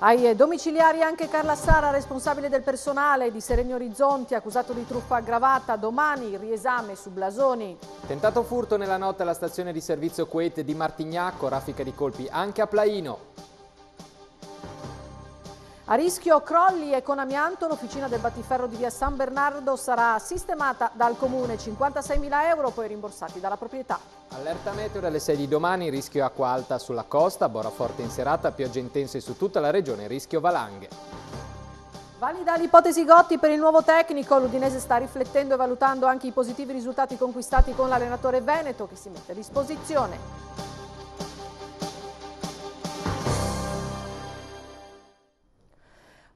Ai domiciliari anche Carla Sara, responsabile del personale di Serenio Orizzonti, accusato di truffa aggravata. Domani riesame su Blasoni. Tentato furto nella notte alla stazione di servizio Coete di Martignacco, raffica di colpi anche a Plaino. A rischio crolli e con amianto l'officina del battiferro di via San Bernardo sarà sistemata dal comune, 56.000 euro poi rimborsati dalla proprietà. Allerta meteo dalle 6 di domani, rischio acqua alta sulla costa, bora forte in serata, piogge intense su tutta la regione, rischio valanghe. Valida l'ipotesi Gotti per il nuovo tecnico, l'Udinese sta riflettendo e valutando anche i positivi risultati conquistati con l'allenatore Veneto che si mette a disposizione.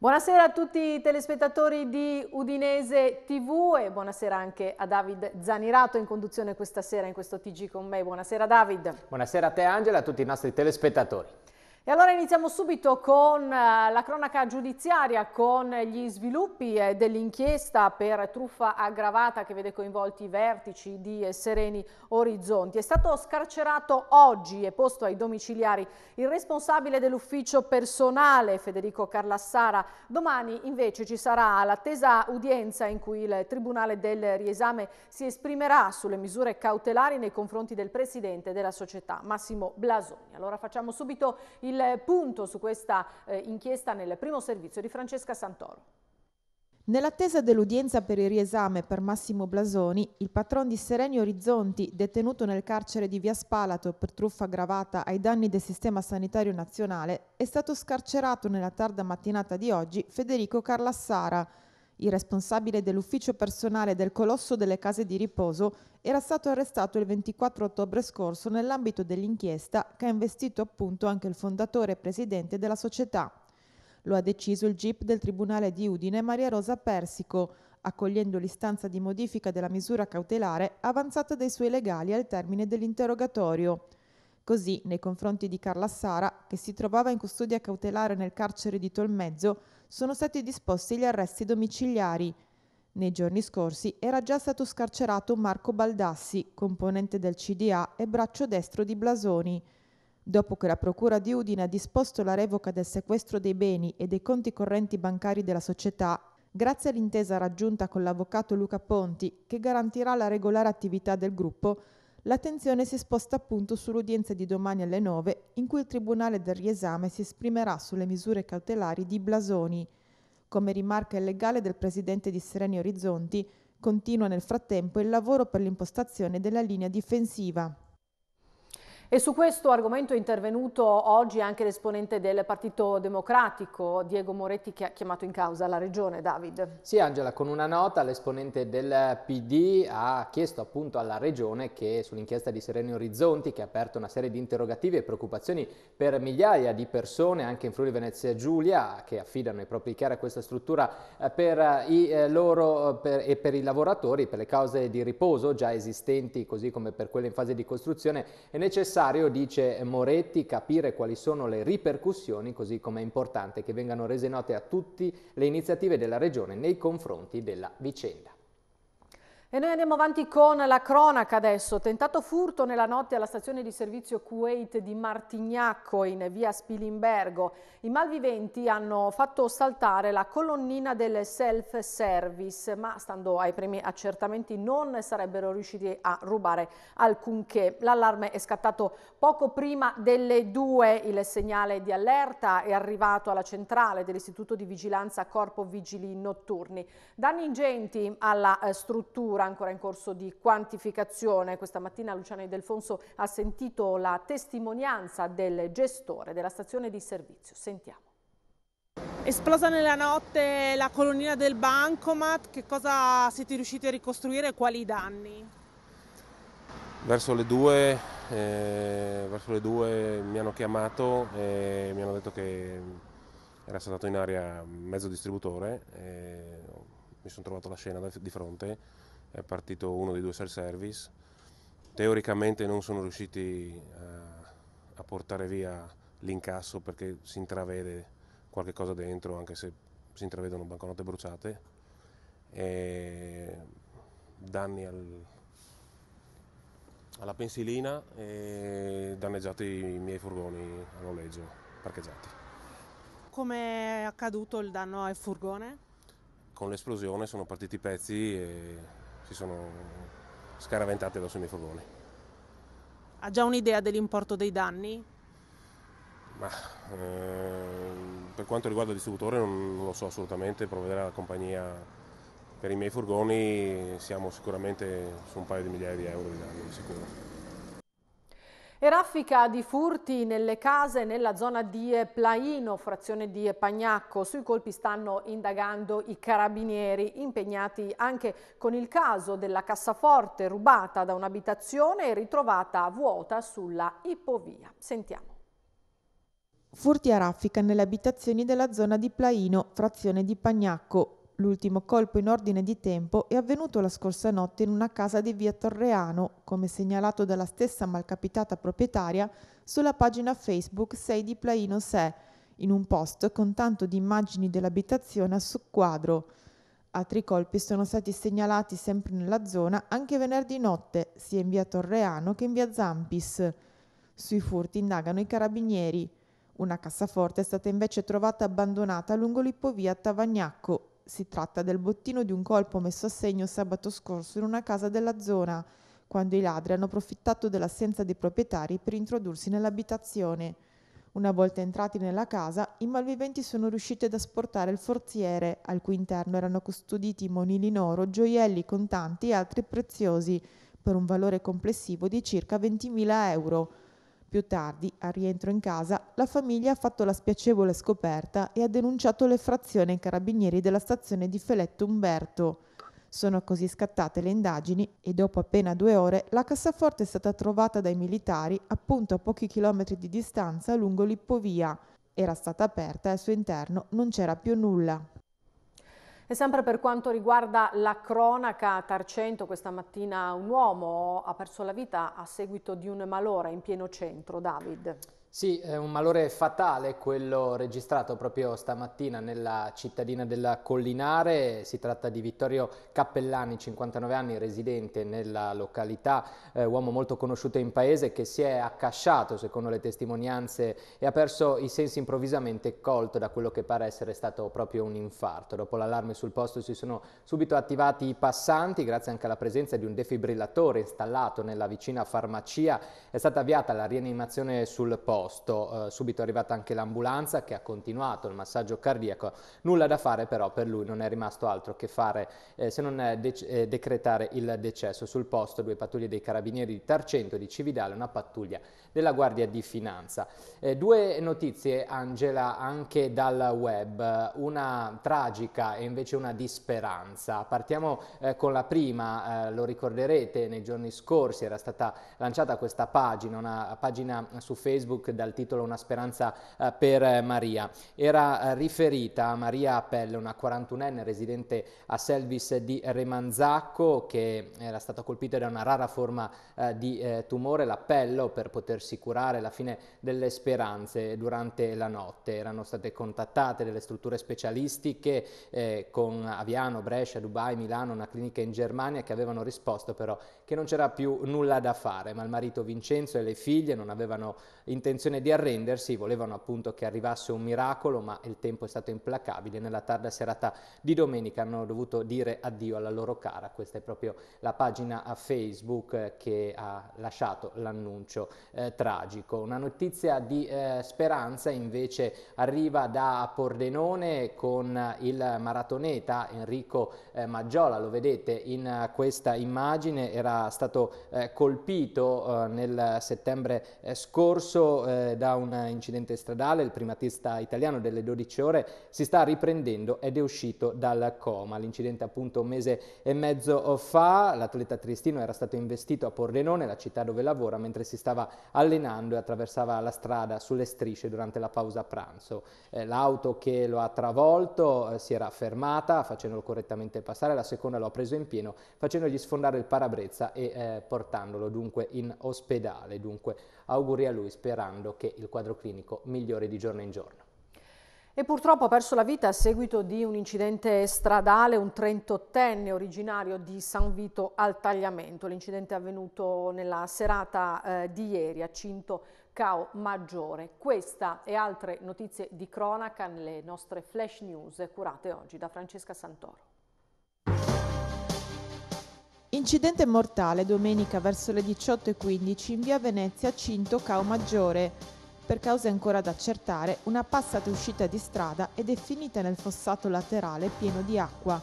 Buonasera a tutti i telespettatori di Udinese TV e buonasera anche a David Zanirato in conduzione questa sera in questo TG con me. Buonasera David. Buonasera a te Angela e a tutti i nostri telespettatori. E allora iniziamo subito con eh, la cronaca giudiziaria, con gli sviluppi eh, dell'inchiesta per truffa aggravata che vede coinvolti i vertici di eh, Sereni Orizzonti. È stato scarcerato oggi e posto ai domiciliari il responsabile dell'ufficio personale Federico Carlassara. Domani invece ci sarà l'attesa udienza in cui il Tribunale del Riesame si esprimerà sulle misure cautelari nei confronti del presidente della società Massimo Blasoni. Allora facciamo subito il il punto su questa eh, inchiesta nel primo servizio di Francesca Santoro. Nell'attesa dell'udienza per il riesame per Massimo Blasoni, il patron di Sereni Orizzonti, detenuto nel carcere di Via Spalato per truffa aggravata ai danni del Sistema Sanitario Nazionale, è stato scarcerato nella tarda mattinata di oggi Federico Carlassara, il responsabile dell'ufficio personale del colosso delle case di riposo, era stato arrestato il 24 ottobre scorso nell'ambito dell'inchiesta che ha investito appunto anche il fondatore e presidente della società. Lo ha deciso il GIP del Tribunale di Udine Maria Rosa Persico, accogliendo l'istanza di modifica della misura cautelare avanzata dai suoi legali al termine dell'interrogatorio. Così, nei confronti di Carla Sara, che si trovava in custodia cautelare nel carcere di Tolmezzo, sono stati disposti gli arresti domiciliari. Nei giorni scorsi era già stato scarcerato Marco Baldassi, componente del CDA e braccio destro di Blasoni. Dopo che la Procura di Udine ha disposto la revoca del sequestro dei beni e dei conti correnti bancari della società, grazie all'intesa raggiunta con l'avvocato Luca Ponti, che garantirà la regolare attività del gruppo, L'attenzione si sposta appunto sull'udienza di domani alle 9, in cui il Tribunale del riesame si esprimerà sulle misure cautelari di Blasoni. Come rimarca il legale del presidente di Sereni Orizzonti, continua nel frattempo il lavoro per l'impostazione della linea difensiva. E su questo argomento è intervenuto oggi anche l'esponente del Partito Democratico, Diego Moretti, che ha chiamato in causa la Regione, David. Sì, Angela, con una nota l'esponente del PD ha chiesto appunto alla Regione che sull'inchiesta di Sereni Orizzonti, che ha aperto una serie di interrogativi e preoccupazioni per migliaia di persone, anche in Friuli Venezia Giulia, che affidano i propri chiari a questa struttura eh, per eh, i eh, loro per, e per i lavoratori, per le cause di riposo già esistenti, così come per quelle in fase di costruzione, è necessario necessario, dice Moretti, capire quali sono le ripercussioni, così come è importante che vengano rese note a tutti le iniziative della Regione nei confronti della vicenda. E noi andiamo avanti con la cronaca adesso. Tentato furto nella notte alla stazione di servizio Kuwait di Martignacco in via Spilimbergo. I malviventi hanno fatto saltare la colonnina del self-service, ma stando ai primi accertamenti non sarebbero riusciti a rubare alcunché. L'allarme è scattato poco prima delle due. Il segnale di allerta è arrivato alla centrale dell'Istituto di Vigilanza Corpo Vigili Notturni. Danni ingenti alla eh, struttura misura ancora in corso di quantificazione. Questa mattina Luciano Delfonso ha sentito la testimonianza del gestore della stazione di servizio. Sentiamo. Esplosa nella notte la colonnina del bancomat, che cosa siete riusciti a ricostruire e quali danni? Verso le due, eh, verso le due mi hanno chiamato e mi hanno detto che era saltato in aria mezzo distributore. Eh, mi sono trovato la scena di fronte è partito uno dei due self-service. Teoricamente non sono riusciti a, eh, a portare via l'incasso perché si intravede qualche cosa dentro, anche se si intravedono banconote bruciate e danni al, alla pensilina e danneggiati i miei furgoni a noleggio parcheggiati. Come è accaduto il danno al furgone? Con l'esplosione sono partiti i pezzi e si sono scaraventate addosso ai miei furgoni. Ha già un'idea dell'importo dei danni? Ma, eh, per quanto riguarda il distributore non lo so assolutamente, provvederà la compagnia. Per i miei furgoni siamo sicuramente su un paio di migliaia di euro di danni, sicuro. E raffica di furti nelle case nella zona di Plaino, frazione di Pagnacco. Sui colpi stanno indagando i carabinieri, impegnati anche con il caso della cassaforte rubata da un'abitazione e ritrovata vuota sulla ipovia. Sentiamo. Furti a raffica nelle abitazioni della zona di Plaino, frazione di Pagnacco. L'ultimo colpo in ordine di tempo è avvenuto la scorsa notte in una casa di via Torreano, come segnalato dalla stessa malcapitata proprietaria sulla pagina Facebook 6 di Plaino Sé, in un post con tanto di immagini dell'abitazione a subquadro. Altri colpi sono stati segnalati sempre nella zona anche venerdì notte, sia in via Torreano che in via Zampis. Sui furti indagano i carabinieri. Una cassaforte è stata invece trovata abbandonata lungo l'ippovia a Tavagnacco, si tratta del bottino di un colpo messo a segno sabato scorso in una casa della zona, quando i ladri hanno approfittato dell'assenza dei proprietari per introdursi nell'abitazione. Una volta entrati nella casa, i malviventi sono riusciti ad asportare il forziere, al cui interno erano custoditi monili in oro, gioielli, contanti e altri preziosi, per un valore complessivo di circa 20.000 euro. Più tardi, al rientro in casa, la famiglia ha fatto la spiacevole scoperta e ha denunciato l'effrazione ai carabinieri della stazione di Feletto Umberto. Sono così scattate le indagini e dopo appena due ore la cassaforte è stata trovata dai militari appunto a pochi chilometri di distanza lungo l'Ippovia. Era stata aperta e al suo interno non c'era più nulla. E sempre per quanto riguarda la cronaca a Tarcento, questa mattina un uomo ha perso la vita a seguito di un malore in pieno centro. David. Sì, è un malore fatale quello registrato proprio stamattina nella cittadina della Collinare, si tratta di Vittorio Cappellani, 59 anni, residente nella località, eh, uomo molto conosciuto in paese che si è accasciato secondo le testimonianze e ha perso i sensi improvvisamente colto da quello che pare essere stato proprio un infarto. Dopo l'allarme sul posto si sono subito attivati i passanti, grazie anche alla presenza di un defibrillatore installato nella vicina farmacia, è stata avviata la rianimazione sul posto posto, eh, subito è arrivata anche l'ambulanza che ha continuato il massaggio cardiaco, nulla da fare però per lui non è rimasto altro che fare eh, se non de eh, decretare il decesso sul posto, due pattuglie dei carabinieri di Tarcento e di Cividale, una pattuglia della Guardia di Finanza. Eh, due notizie, Angela, anche dal web, una tragica e invece una di speranza. Partiamo eh, con la prima, eh, lo ricorderete, nei giorni scorsi era stata lanciata questa pagina, una pagina su Facebook dal titolo Una speranza eh, per Maria. Era eh, riferita a Maria Appello, una 41enne residente a Selvis di Remanzacco che era stata colpita da una rara forma eh, di tumore, l'appello per poter potersi la fine delle speranze durante la notte. Erano state contattate delle strutture specialistiche eh, con Aviano, Brescia, Dubai, Milano, una clinica in Germania che avevano risposto però che non c'era più nulla da fare, ma il marito Vincenzo e le figlie non avevano intenzione di arrendersi, volevano appunto che arrivasse un miracolo, ma il tempo è stato implacabile. Nella tarda serata di domenica hanno dovuto dire addio alla loro cara. Questa è proprio la pagina a Facebook eh, che ha lasciato l'annuncio. Eh, tragico. Una notizia di eh, speranza invece arriva da Pordenone con il maratoneta Enrico eh, Maggiola, lo vedete in eh, questa immagine, era stato eh, colpito eh, nel settembre scorso da un incidente stradale, il primatista italiano delle 12 ore si sta riprendendo ed è uscito dal coma. L'incidente appunto un mese e mezzo fa, l'atleta triestino era stato investito a Pordenone, la città dove lavora, mentre si stava allenando allenando e attraversava la strada sulle strisce durante la pausa pranzo. Eh, l'auto che lo ha travolto eh, si era fermata facendolo correttamente passare, la seconda lo ha preso in pieno facendogli sfondare il parabrezza e eh, portandolo dunque in ospedale. Dunque auguri a lui sperando che il quadro clinico migliori di giorno in giorno. E purtroppo ha perso la vita a seguito di un incidente stradale un 38enne originario di San Vito al Tagliamento. L'incidente è avvenuto nella serata eh, di ieri a Cinto Cao Maggiore. Questa e altre notizie di cronaca nelle nostre flash news curate oggi da Francesca Santoro. Incidente mortale domenica verso le 18.15 in via Venezia Cinto Cao Maggiore per cause ancora da accertare, una passata uscita di strada ed è finita nel fossato laterale pieno di acqua.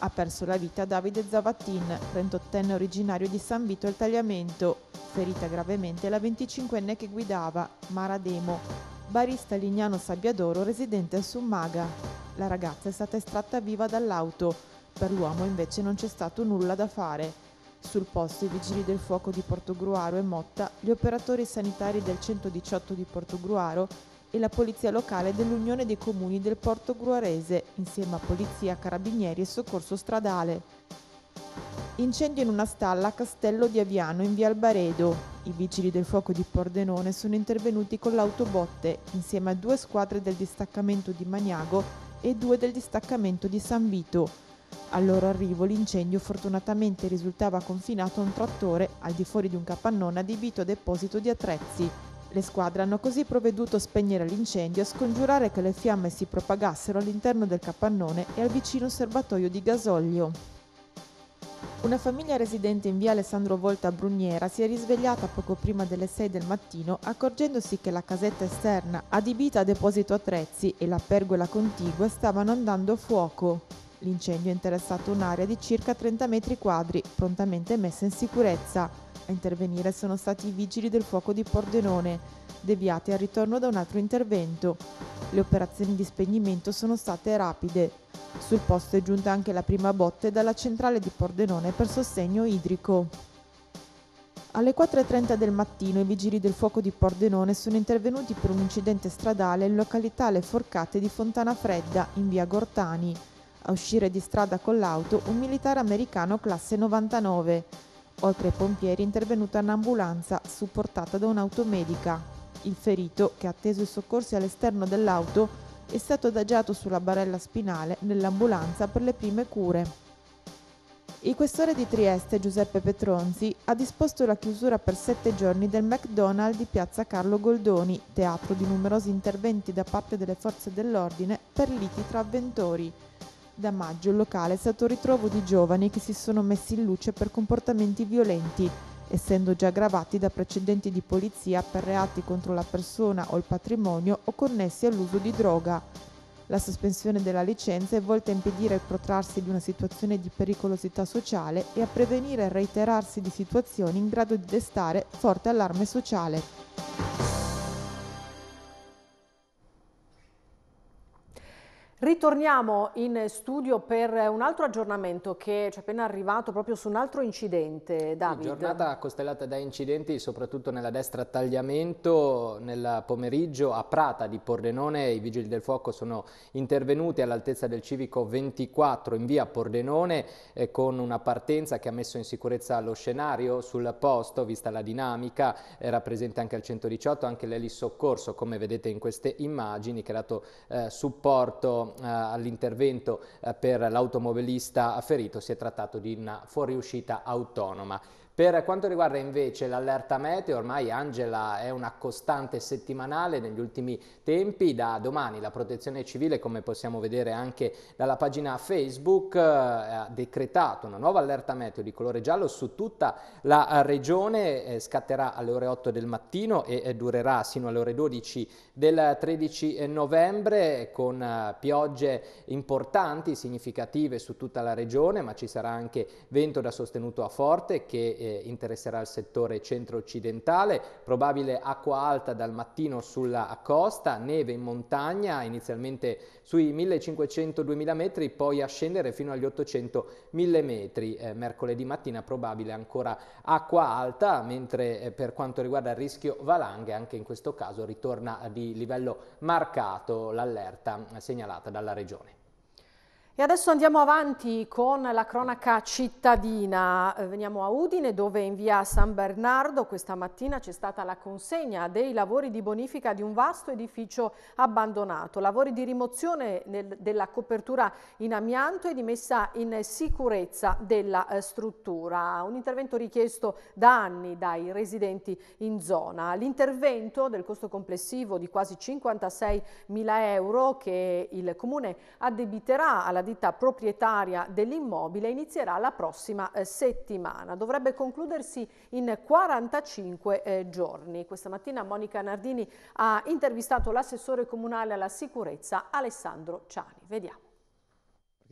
Ha perso la vita Davide Zavattin, 38enne originario di San Vito al Tagliamento, ferita gravemente la 25enne che guidava, Mara Demo, barista lignano Sabbiadoro residente a Summaga. La ragazza è stata estratta viva dall'auto, per l'uomo invece non c'è stato nulla da fare. Sul posto i vigili del fuoco di Portogruaro e Motta, gli operatori sanitari del 118 di Portogruaro e la polizia locale dell'Unione dei Comuni del Portogruarese, insieme a polizia, carabinieri e soccorso stradale. Incendio in una stalla a Castello di Aviano in via Albaredo. I vigili del fuoco di Pordenone sono intervenuti con l'autobotte, insieme a due squadre del distaccamento di Maniago e due del distaccamento di San Vito, al loro arrivo l'incendio fortunatamente risultava confinato a un trattore al di fuori di un capannone adibito a deposito di attrezzi. Le squadre hanno così provveduto a spegnere l'incendio e a scongiurare che le fiamme si propagassero all'interno del capannone e al vicino serbatoio di gasolio. Una famiglia residente in via Alessandro Volta a Bruniera si è risvegliata poco prima delle 6 del mattino accorgendosi che la casetta esterna adibita a deposito attrezzi e la pergola contigua stavano andando a fuoco. L'incendio ha interessato un'area di circa 30 metri quadri, prontamente messa in sicurezza. A intervenire sono stati i vigili del fuoco di Pordenone, deviati al ritorno da un altro intervento. Le operazioni di spegnimento sono state rapide. Sul posto è giunta anche la prima botte dalla centrale di Pordenone per sostegno idrico. Alle 4.30 del mattino i vigili del fuoco di Pordenone sono intervenuti per un incidente stradale in località Le Forcate di Fontana Fredda, in via Gortani a uscire di strada con l'auto un militare americano classe 99, oltre ai pompieri è intervenuta un'ambulanza supportata da un'automedica. Il ferito, che ha atteso i soccorsi all'esterno dell'auto, è stato adagiato sulla barella spinale nell'ambulanza per le prime cure. Il questore di Trieste, Giuseppe Petronzi, ha disposto la chiusura per sette giorni del McDonald's di piazza Carlo Goldoni, teatro di numerosi interventi da parte delle forze dell'ordine per liti tra avventori da maggio il locale è stato ritrovo di giovani che si sono messi in luce per comportamenti violenti, essendo già aggravati da precedenti di polizia per reati contro la persona o il patrimonio o connessi all'uso di droga. La sospensione della licenza è volta a impedire il protrarsi di una situazione di pericolosità sociale e a prevenire il reiterarsi di situazioni in grado di destare forte allarme sociale. Ritorniamo in studio per un altro aggiornamento che ci è appena arrivato proprio su un altro incidente, Davide. David. Giornata costellata da incidenti soprattutto nella destra tagliamento, nel pomeriggio a Prata di Pordenone i vigili del fuoco sono intervenuti all'altezza del civico 24 in via Pordenone eh, con una partenza che ha messo in sicurezza lo scenario sul posto, vista la dinamica, era presente anche al 118, anche l'elisoccorso come vedete in queste immagini, che creato eh, supporto eh, all'intervento eh, per l'automobilista ferito si è trattato di una fuoriuscita autonoma. Per quanto riguarda invece l'allerta meteo, ormai Angela è una costante settimanale negli ultimi tempi, da domani la protezione civile, come possiamo vedere anche dalla pagina Facebook, eh, ha decretato una nuova allerta meteo di colore giallo su tutta la regione, eh, scatterà alle ore 8 del mattino e eh, durerà sino alle ore 12 del 13 novembre con piogge importanti, significative su tutta la regione, ma ci sarà anche vento da sostenuto a forte che eh, interesserà il settore centro-occidentale, probabile acqua alta dal mattino sulla costa, neve in montagna, inizialmente sui 1500-2000 metri, poi a scendere fino agli 800-1000 metri. Eh, mercoledì mattina probabile ancora acqua alta, mentre eh, per quanto riguarda il rischio valanghe, anche in questo caso ritorna di livello marcato l'allerta eh, segnalata dalla regione. E adesso andiamo avanti con la cronaca cittadina. Eh, veniamo a Udine dove in via San Bernardo questa mattina c'è stata la consegna dei lavori di bonifica di un vasto edificio abbandonato, lavori di rimozione nel, della copertura in amianto e di messa in sicurezza della eh, struttura. Un intervento richiesto da anni dai residenti in zona. L'intervento del costo complessivo di quasi 56 mila euro che il comune addebiterà alla la ditta proprietaria dell'immobile inizierà la prossima eh, settimana. Dovrebbe concludersi in 45 eh, giorni. Questa mattina Monica Nardini ha intervistato l'assessore comunale alla sicurezza Alessandro Ciani. Vediamo.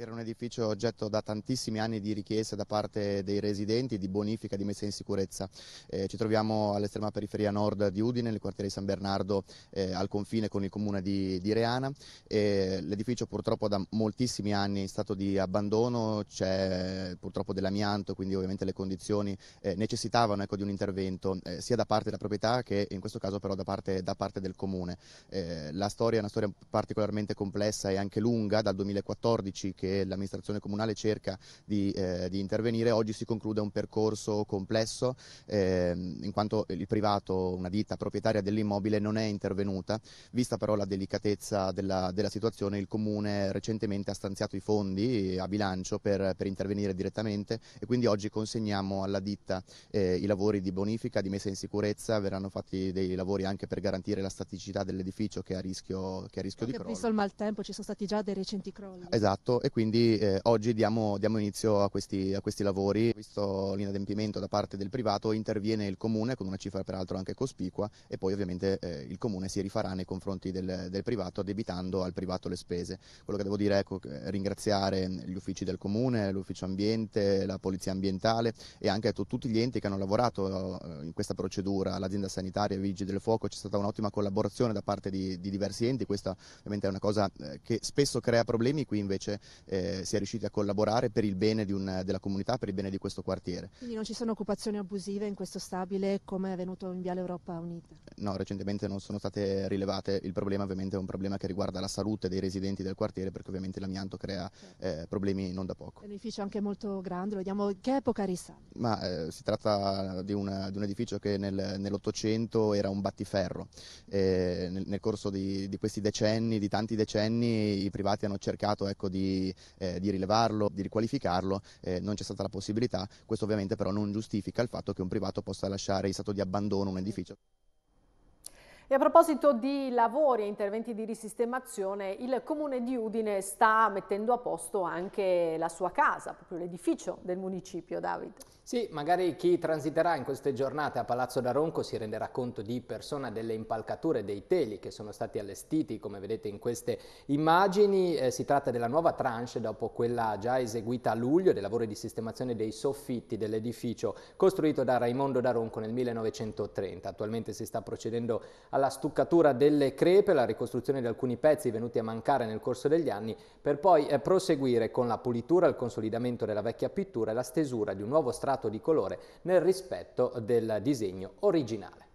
Era un edificio oggetto da tantissimi anni di richieste da parte dei residenti di bonifica, di messa in sicurezza. Eh, ci troviamo all'estrema periferia nord di Udine, nel quartiere di San Bernardo, eh, al confine con il comune di, di Reana. Eh, l'edificio purtroppo da moltissimi anni è in stato di abbandono, c'è purtroppo dell'amianto, quindi ovviamente le condizioni eh, necessitavano ecco, di un intervento eh, sia da parte della proprietà che in questo caso però da parte, da parte del comune. Eh, la storia è una storia particolarmente complessa e anche lunga, dal 2014 che l'amministrazione comunale cerca di, eh, di intervenire, oggi si conclude un percorso complesso ehm, in quanto il privato, una ditta proprietaria dell'immobile non è intervenuta, vista però la delicatezza della, della situazione il Comune recentemente ha stanziato i fondi eh, a bilancio per, per intervenire direttamente e quindi oggi consegniamo alla ditta eh, i lavori di bonifica, di messa in sicurezza, verranno fatti dei lavori anche per garantire la staticità dell'edificio che è a rischio, che è a rischio di crollo. Visto il maltempo ci sono stati già dei recenti crolli. Esatto e quindi quindi eh, oggi diamo, diamo inizio a questi, a questi, lavori. Visto l'inadempimento da parte del privato interviene il comune con una cifra peraltro anche cospicua e poi ovviamente eh, il comune si rifarà nei confronti del, del, privato debitando al privato le spese. Quello che devo dire è ecco, ringraziare gli uffici del comune, l'ufficio ambiente, la polizia ambientale e anche ecco, tutti gli enti che hanno lavorato eh, in questa procedura, l'azienda sanitaria, i vigili del fuoco, c'è stata un'ottima collaborazione da parte di, di diversi enti, questa ovviamente è una cosa eh, che spesso crea problemi, qui invece eh, si è riusciti a collaborare per il bene un, della comunità, per il bene di questo quartiere. Quindi non ci sono occupazioni abusive in questo stabile come è avvenuto in Viale Europa Unita? No, recentemente non sono state rilevate, il problema ovviamente è un problema che riguarda la salute dei residenti del quartiere perché ovviamente l'amianto crea certo. eh, problemi non da poco. È un edificio anche molto grande, lo vediamo che epoca risale? Ma eh, si tratta di, una, di, un edificio che nel, nell'Ottocento era un battiferro, nel, nel, corso di, di, questi decenni, di tanti decenni i privati hanno cercato ecco, di di, eh, di rilevarlo, di riqualificarlo, eh, non c'è stata la possibilità. Questo ovviamente però non giustifica il fatto che un privato possa lasciare in stato di abbandono un edificio. E a proposito di lavori e interventi di risistemazione, il comune di Udine sta mettendo a posto anche la sua casa, proprio l'edificio del municipio, Davide. Sì, magari chi transiterà in queste giornate a Palazzo d'Aronco si renderà conto di persona delle impalcature dei teli che sono stati allestiti, come vedete in queste immagini. Eh, si tratta della nuova tranche dopo quella già eseguita a luglio dei lavori di sistemazione dei soffitti dell'edificio costruito da Raimondo d'Aronco nel 1930. Attualmente si sta procedendo alla stuccatura delle crepe, la ricostruzione di alcuni pezzi venuti a mancare nel corso degli anni, per poi eh, proseguire con la pulitura, il consolidamento della vecchia pittura e la stesura di un nuovo strato stato di colore nel rispetto del disegno originale.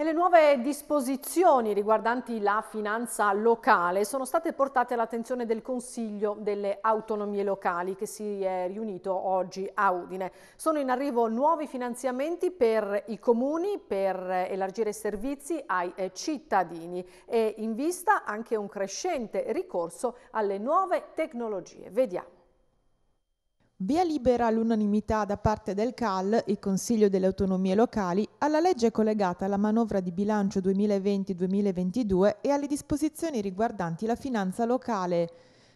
E le nuove disposizioni riguardanti la finanza locale sono state portate all'attenzione del Consiglio delle autonomie locali che si è riunito oggi a Udine. Sono in arrivo nuovi finanziamenti per i comuni per elargire servizi ai cittadini e in vista anche un crescente ricorso alle nuove tecnologie. Vediamo. Via libera all'unanimità da parte del CAL, il Consiglio delle Autonomie Locali, alla legge collegata alla manovra di bilancio 2020-2022 e alle disposizioni riguardanti la finanza locale.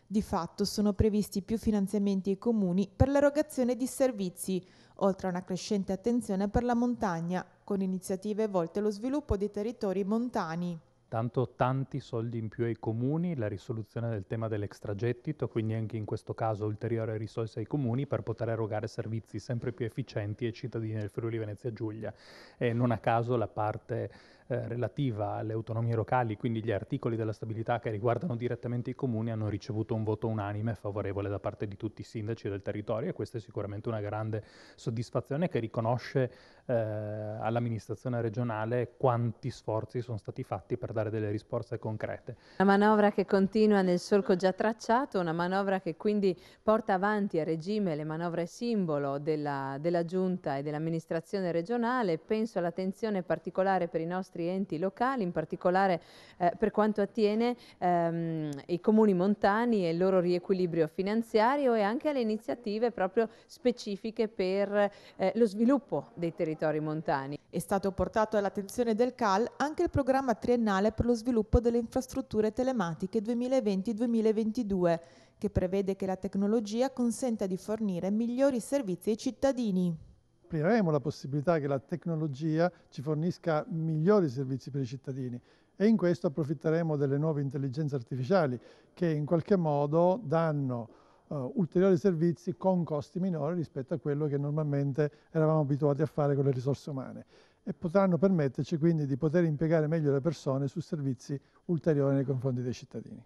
Di fatto sono previsti più finanziamenti ai comuni per l'erogazione di servizi, oltre a una crescente attenzione per la montagna, con iniziative volte allo sviluppo dei territori montani. Intanto tanti soldi in più ai comuni, la risoluzione del tema dell'extragettito, quindi anche in questo caso ulteriori risorse ai comuni per poter erogare servizi sempre più efficienti ai cittadini del Friuli Venezia Giulia. E non a caso la parte eh, relativa alle autonomie locali, quindi gli articoli della stabilità che riguardano direttamente i comuni, hanno ricevuto un voto unanime favorevole da parte di tutti i sindaci del territorio e questa è sicuramente una grande soddisfazione che riconosce eh, all'amministrazione regionale quanti sforzi sono stati fatti per dare dare delle risposte concrete. Una manovra che continua nel solco già tracciato, una manovra che quindi porta avanti a regime le manovre simbolo della, della Giunta e dell'amministrazione regionale, penso all'attenzione particolare per i nostri enti locali, in particolare eh, per quanto attiene ehm, i comuni montani e il loro riequilibrio finanziario e anche alle iniziative proprio specifiche per eh, lo sviluppo dei territori montani. È stato portato all'attenzione del CAL anche il programma triennale per lo sviluppo delle infrastrutture telematiche 2020-2022, che prevede che la tecnologia consenta di fornire migliori servizi ai cittadini. Apriremo la possibilità che la tecnologia ci fornisca migliori servizi per i cittadini e in questo approfitteremo delle nuove intelligenze artificiali che in qualche modo danno uh, ulteriori servizi con costi minori rispetto a quello che normalmente eravamo abituati a fare con le risorse umane e potranno permetterci quindi di poter impiegare meglio le persone su servizi ulteriori nei confronti dei cittadini.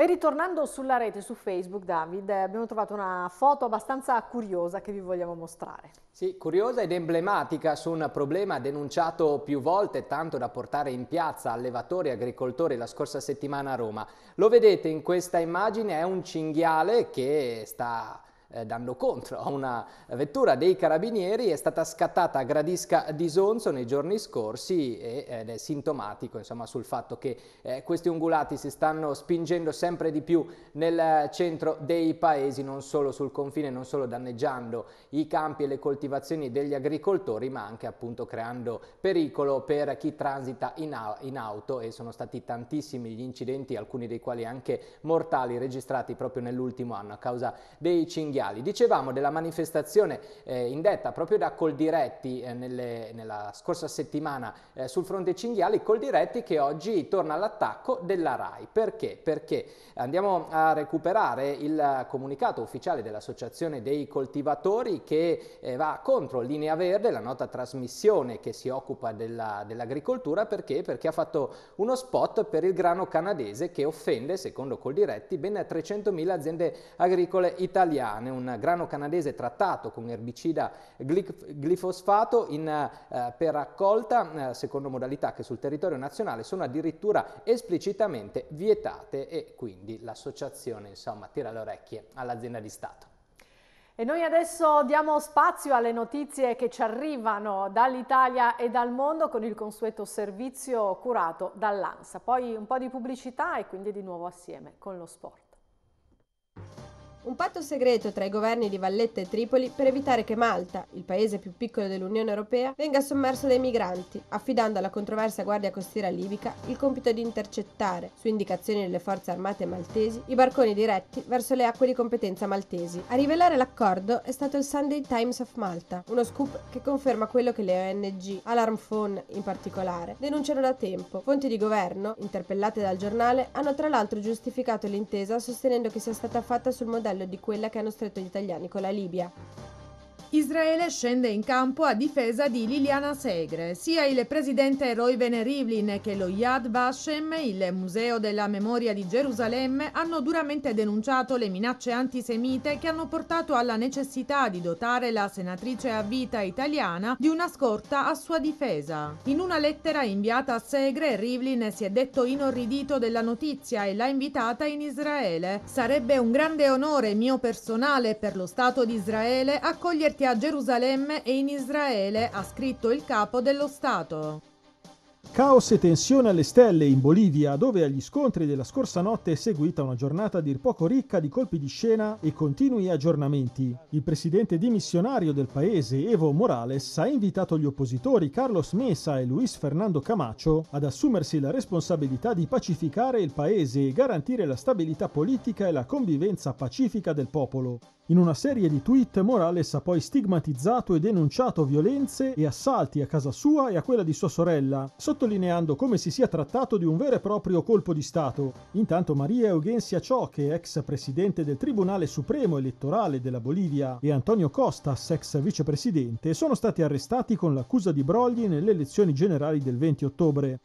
E ritornando sulla rete, su Facebook, David, abbiamo trovato una foto abbastanza curiosa che vi vogliamo mostrare. Sì, curiosa ed emblematica su un problema denunciato più volte, tanto da portare in piazza allevatori e agricoltori la scorsa settimana a Roma. Lo vedete in questa immagine, è un cinghiale che sta eh, danno contro a una vettura dei carabinieri, è stata scattata a Gradisca di Sonzo nei giorni scorsi ed è sintomatico insomma, sul fatto che eh, questi ungulati si stanno spingendo sempre di più nel centro dei paesi, non solo sul confine, non solo danneggiando i campi e le coltivazioni degli agricoltori, ma anche appunto creando pericolo per chi transita in, in auto e sono stati tantissimi gli incidenti, alcuni dei quali anche mortali, registrati proprio nell'ultimo anno a causa dei cinghiali mondiali. Dicevamo della manifestazione eh, indetta proprio da Coldiretti eh, nelle, nella scorsa settimana eh, sul fronte cinghiali, Coldiretti che oggi torna all'attacco della RAI. Perché? Perché andiamo a recuperare il comunicato ufficiale dell'Associazione dei coltivatori che eh, va contro Linea Verde, la nota trasmissione che si occupa della, dell'agricoltura, perché? Perché ha fatto uno spot per il grano canadese che offende, secondo Coldiretti, ben 300.000 aziende agricole italiane è un grano canadese trattato con erbicida glifosfato in, eh, per raccolta eh, secondo modalità che sul territorio nazionale sono addirittura esplicitamente vietate e quindi l'associazione insomma tira le orecchie all'azienda di Stato. E noi adesso diamo spazio alle notizie che ci arrivano dall'Italia e dal mondo con il consueto servizio curato dall'ANSA. Poi un po' di pubblicità e quindi di nuovo assieme con lo sport. Un patto segreto tra i governi di Valletta e Tripoli per evitare che Malta, il paese più piccolo dell'Unione Europea, venga sommerso dai migranti, affidando alla controversa Guardia Costiera libica il compito di intercettare, su indicazioni delle forze armate maltesi, i barconi diretti verso le acque di competenza maltesi. A rivelare l'accordo è stato il Sunday Times of Malta, uno scoop che conferma quello che le ONG, Alarm Phone in particolare, denunciano da tempo. Fonti di governo, interpellate dal giornale, hanno tra l'altro giustificato l'intesa sostenendo che sia stata fatta sul modello livello di quella che hanno stretto gli italiani con la Libia. Israele scende in campo a difesa di Liliana Segre. Sia il presidente Reuven Rivlin che lo Yad Vashem, il Museo della Memoria di Gerusalemme, hanno duramente denunciato le minacce antisemite che hanno portato alla necessità di dotare la senatrice a vita italiana di una scorta a sua difesa. In una lettera inviata a Segre, Rivlin si è detto inorridito della notizia e l'ha invitata in Israele. Sarebbe un grande onore mio personale per lo Stato di Israele accoglierti concerti a Gerusalemme e in Israele, ha scritto il capo dello Stato. Caos e tensione alle stelle in Bolivia, dove agli scontri della scorsa notte è seguita una giornata dir poco ricca di colpi di scena e continui aggiornamenti. Il presidente dimissionario del paese, Evo Morales, ha invitato gli oppositori Carlos Mesa e Luis Fernando Camacho ad assumersi la responsabilità di pacificare il paese e garantire la stabilità politica e la convivenza pacifica del popolo. In una serie di tweet Morales ha poi stigmatizzato e denunciato violenze e assalti a casa sua e a quella di sua sorella, sottolineando come si sia trattato di un vero e proprio colpo di Stato. Intanto Maria Eugenia Choque, ex presidente del Tribunale Supremo Elettorale della Bolivia, e Antonio Costas, ex vicepresidente, sono stati arrestati con l'accusa di brogli nelle elezioni generali del 20 ottobre.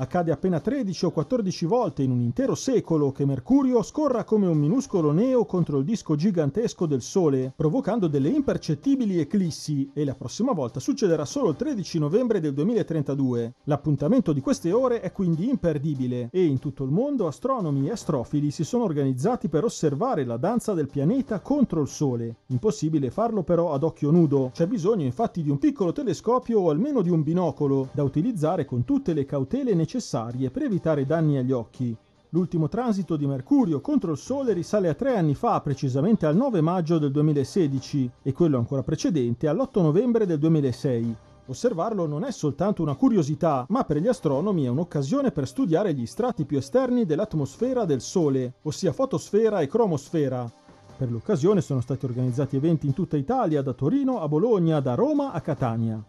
Accade appena 13 o 14 volte in un intero secolo che Mercurio scorra come un minuscolo neo contro il disco gigantesco del Sole, provocando delle impercettibili eclissi, e la prossima volta succederà solo il 13 novembre del 2032. L'appuntamento di queste ore è quindi imperdibile, e in tutto il mondo astronomi e astrofili si sono organizzati per osservare la danza del pianeta contro il Sole. Impossibile farlo però ad occhio nudo, c'è bisogno infatti di un piccolo telescopio o almeno di un binocolo, da utilizzare con tutte le cautele necessarie necessarie per evitare danni agli occhi. L'ultimo transito di Mercurio contro il Sole risale a tre anni fa, precisamente al 9 maggio del 2016, e quello ancora precedente all'8 novembre del 2006. Osservarlo non è soltanto una curiosità, ma per gli astronomi è un'occasione per studiare gli strati più esterni dell'atmosfera del Sole, ossia fotosfera e cromosfera. Per l'occasione sono stati organizzati eventi in tutta Italia, da Torino a Bologna, da Roma a Catania.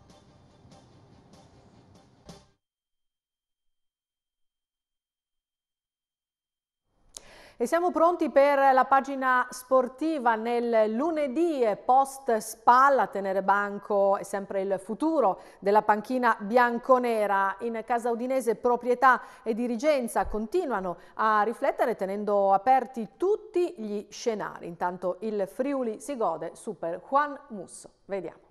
E siamo pronti per la pagina sportiva nel lunedì eh, post spalla tenere banco è sempre il futuro della panchina bianconera in casa udinese proprietà e dirigenza continuano a riflettere tenendo aperti tutti gli scenari intanto il Friuli si gode super Juan Musso vediamo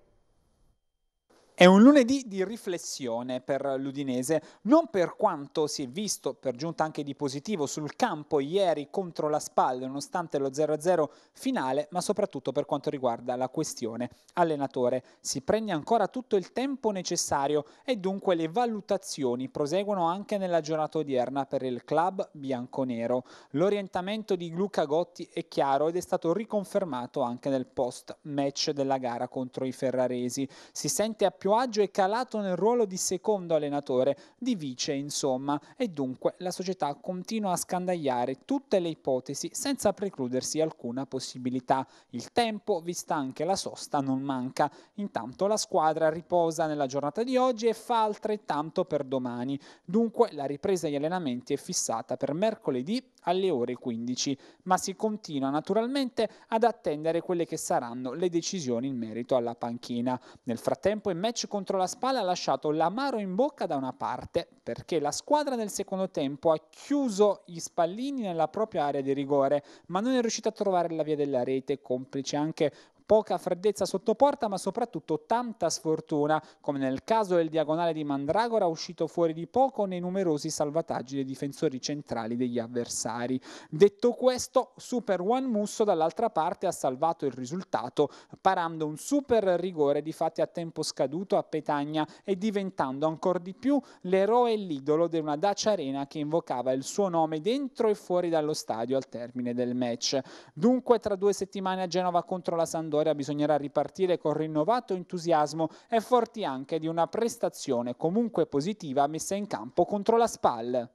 è un lunedì di riflessione per l'Udinese, non per quanto si è visto, per giunta anche di positivo, sul campo ieri contro la Spal, nonostante lo 0-0 finale, ma soprattutto per quanto riguarda la questione allenatore. Si prende ancora tutto il tempo necessario e dunque le valutazioni proseguono anche nella giornata odierna per il club bianconero. L'orientamento di Luca Gotti è chiaro ed è stato riconfermato anche nel post-match della gara contro i ferraresi. Si sente a più Agio è calato nel ruolo di secondo allenatore, di vice insomma, e dunque la società continua a scandagliare tutte le ipotesi senza precludersi alcuna possibilità. Il tempo, vista anche la sosta, non manca. Intanto la squadra riposa nella giornata di oggi e fa altrettanto per domani. Dunque la ripresa agli allenamenti è fissata per mercoledì alle ore 15, ma si continua naturalmente ad attendere quelle che saranno le decisioni in merito alla panchina. Nel frattempo il match contro la Spalla ha lasciato l'amaro in bocca da una parte, perché la squadra nel secondo tempo ha chiuso gli spallini nella propria area di rigore, ma non è riuscita a trovare la via della rete, complice anche poca freddezza sotto porta, ma soprattutto tanta sfortuna, come nel caso del diagonale di Mandragora uscito fuori di poco nei numerosi salvataggi dei difensori centrali degli avversari. Detto questo, Super One Musso dall'altra parte ha salvato il risultato, parando un super rigore di fatti a tempo scaduto a Petagna e diventando ancora di più l'eroe e l'idolo di una Dacia Arena che invocava il suo nome dentro e fuori dallo stadio al termine del match. Dunque tra due settimane a Genova contro la Sandoria Sampdoria bisognerà ripartire con rinnovato entusiasmo e forti anche di una prestazione comunque positiva messa in campo contro la SPAL.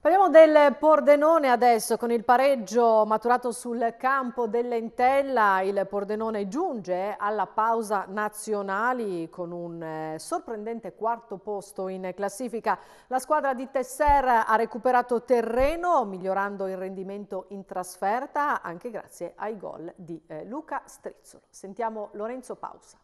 Parliamo del Pordenone adesso, con il pareggio maturato sul campo dell'Entella, il Pordenone giunge alla pausa nazionali con un eh, sorprendente quarto posto in classifica. La squadra di Tesser ha recuperato terreno, migliorando il rendimento in trasferta, anche grazie ai gol di eh, Luca Strizzolo. Sentiamo Lorenzo Pausa.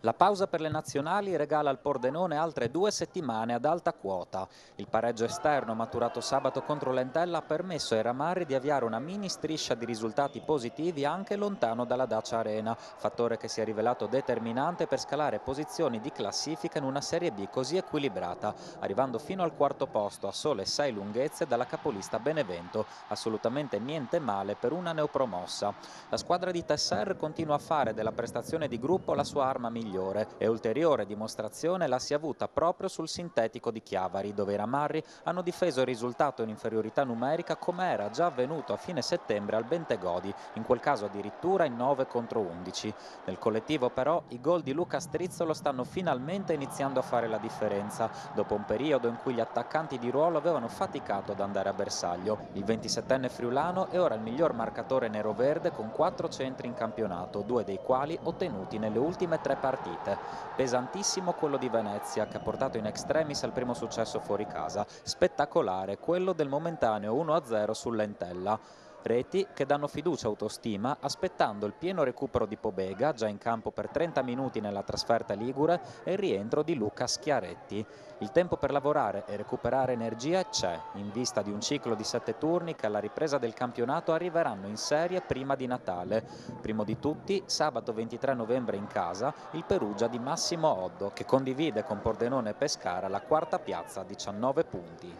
La pausa per le nazionali regala al Pordenone altre due settimane ad alta quota. Il pareggio esterno maturato sabato contro l'Entella ha permesso ai Ramarri di avviare una mini striscia di risultati positivi anche lontano dalla Dacia Arena, fattore che si è rivelato determinante per scalare posizioni di classifica in una Serie B così equilibrata, arrivando fino al quarto posto a sole sei lunghezze dalla capolista Benevento, assolutamente niente male per una neopromossa. La squadra di Tesser continua a fare della prestazione di gruppo la sua arma migliore migliore e ulteriore dimostrazione la si è avuta proprio sul sintetico di Chiavari, dove i ramarri hanno difeso il risultato in inferiorità numerica come era già avvenuto a fine settembre al Bentegodi, in quel caso addirittura in 9 contro 11. Nel collettivo però i gol di Luca Strizzolo stanno finalmente iniziando a fare la differenza, dopo un periodo in cui gli attaccanti di ruolo avevano faticato ad andare a bersaglio. Il 27enne friulano è ora il miglior marcatore nero-verde con 4 centri in campionato, due dei quali ottenuti nelle ultime tre partite partite. Pesantissimo quello di Venezia che ha portato in extremis al primo successo fuori casa. Spettacolare quello del momentaneo 1-0 sull'Entella reti che danno fiducia e autostima aspettando il pieno recupero di Pobega già in campo per 30 minuti nella trasferta Ligure e il rientro di Luca Schiaretti. Il tempo per lavorare e recuperare energia c'è in vista di un ciclo di sette turni che alla ripresa del campionato arriveranno in serie prima di Natale. Primo di tutti sabato 23 novembre in casa il Perugia di Massimo Oddo che condivide con Pordenone e Pescara la quarta piazza a 19 punti.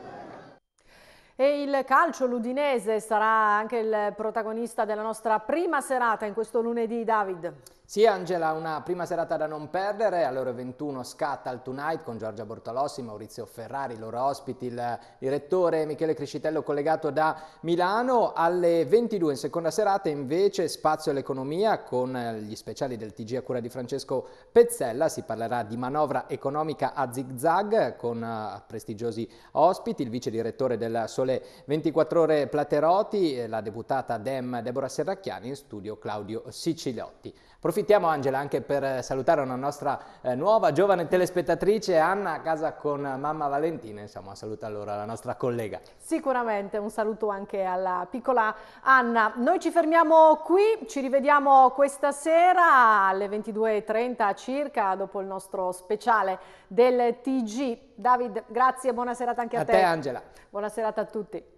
E il calcio l'Udinese sarà anche il protagonista della nostra prima serata in questo lunedì, David. Sì Angela, una prima serata da non perdere, alle ore 21 scatta il Tonight con Giorgia Bortolossi, Maurizio Ferrari, i loro ospiti, il direttore Michele Criscitello collegato da Milano, alle 22 in seconda serata invece spazio all'economia con eh, gli speciali del TG a cura di Francesco Pezzella, si parlerà di manovra economica a zigzag con eh, prestigiosi ospiti, il vice direttore del Sole 24 Ore Platerotti, eh, la deputata Dem Deborah Serracchiani, in studio Claudio Sicilotti. Approfittiamo Angela anche per eh, salutare una nostra eh, nuova giovane telespettatrice, Anna, a casa con mamma Valentina, insomma saluta allora la nostra collega. Sicuramente, un saluto anche alla piccola Anna. Noi ci fermiamo qui, ci rivediamo questa sera alle 22.30 circa dopo il nostro speciale del TG. David, grazie e buona serata anche a, a te. A te Angela. Buona serata a tutti.